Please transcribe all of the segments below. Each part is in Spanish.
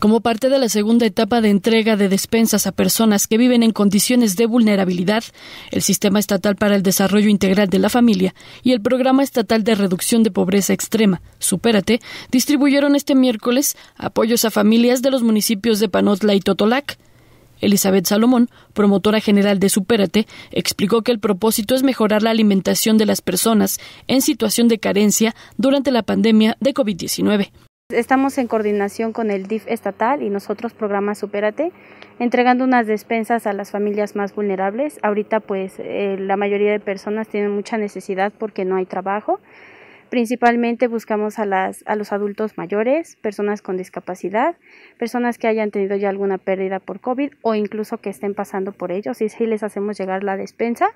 Como parte de la segunda etapa de entrega de despensas a personas que viven en condiciones de vulnerabilidad, el Sistema Estatal para el Desarrollo Integral de la Familia y el Programa Estatal de Reducción de Pobreza Extrema, Supérate, distribuyeron este miércoles apoyos a familias de los municipios de Panotla y Totolac. Elizabeth Salomón, promotora general de Supérate, explicó que el propósito es mejorar la alimentación de las personas en situación de carencia durante la pandemia de COVID-19. Estamos en coordinación con el DIF estatal y nosotros programa Supérate, entregando unas despensas a las familias más vulnerables. Ahorita pues eh, la mayoría de personas tienen mucha necesidad porque no hay trabajo. Principalmente buscamos a, a los adultos mayores, personas con discapacidad, personas que hayan tenido ya alguna pérdida por COVID o incluso que estén pasando por ellos y si les hacemos llegar la despensa.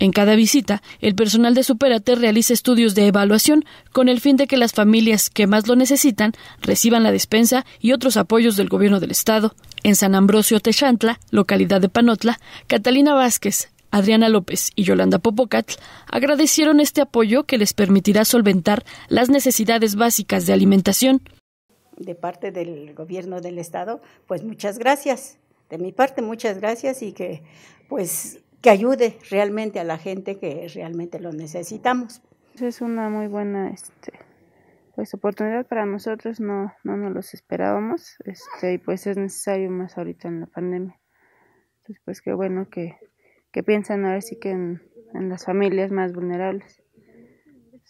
En cada visita, el personal de Superate realiza estudios de evaluación con el fin de que las familias que más lo necesitan reciban la despensa y otros apoyos del gobierno del Estado. En San Ambrosio Techantla, localidad de Panotla, Catalina Vázquez, Adriana López y Yolanda Popocatl agradecieron este apoyo que les permitirá solventar las necesidades básicas de alimentación. De parte del gobierno del Estado, pues muchas gracias. De mi parte, muchas gracias y que pues que ayude realmente a la gente que realmente lo necesitamos. Es una muy buena este, pues, oportunidad para nosotros, no, no nos los esperábamos, este, y pues es necesario más ahorita en la pandemia. Entonces, pues qué bueno que, que piensan ahora sí que en, las familias más vulnerables.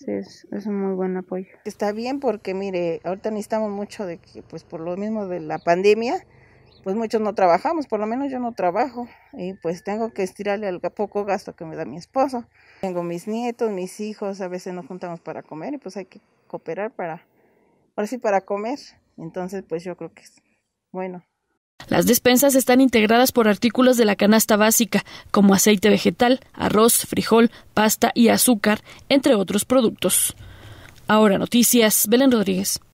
es, un muy buen apoyo. Está bien porque, mire, ahorita necesitamos mucho de que, pues por lo mismo de la pandemia, pues muchos no trabajamos, por lo menos yo no trabajo y pues tengo que estirarle al poco gasto que me da mi esposo. Tengo mis nietos, mis hijos, a veces nos juntamos para comer y pues hay que cooperar para, para comer. Entonces pues yo creo que es bueno. Las despensas están integradas por artículos de la canasta básica, como aceite vegetal, arroz, frijol, pasta y azúcar, entre otros productos. Ahora noticias, Belén Rodríguez.